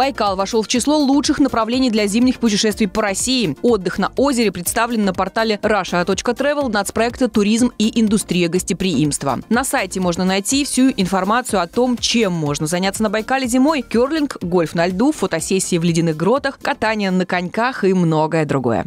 Байкал вошел в число лучших направлений для зимних путешествий по России. Отдых на озере представлен на портале russia.travel нацпроекта «Туризм и индустрия гостеприимства». На сайте можно найти всю информацию о том, чем можно заняться на Байкале зимой – керлинг, гольф на льду, фотосессии в ледяных гротах, катание на коньках и многое другое.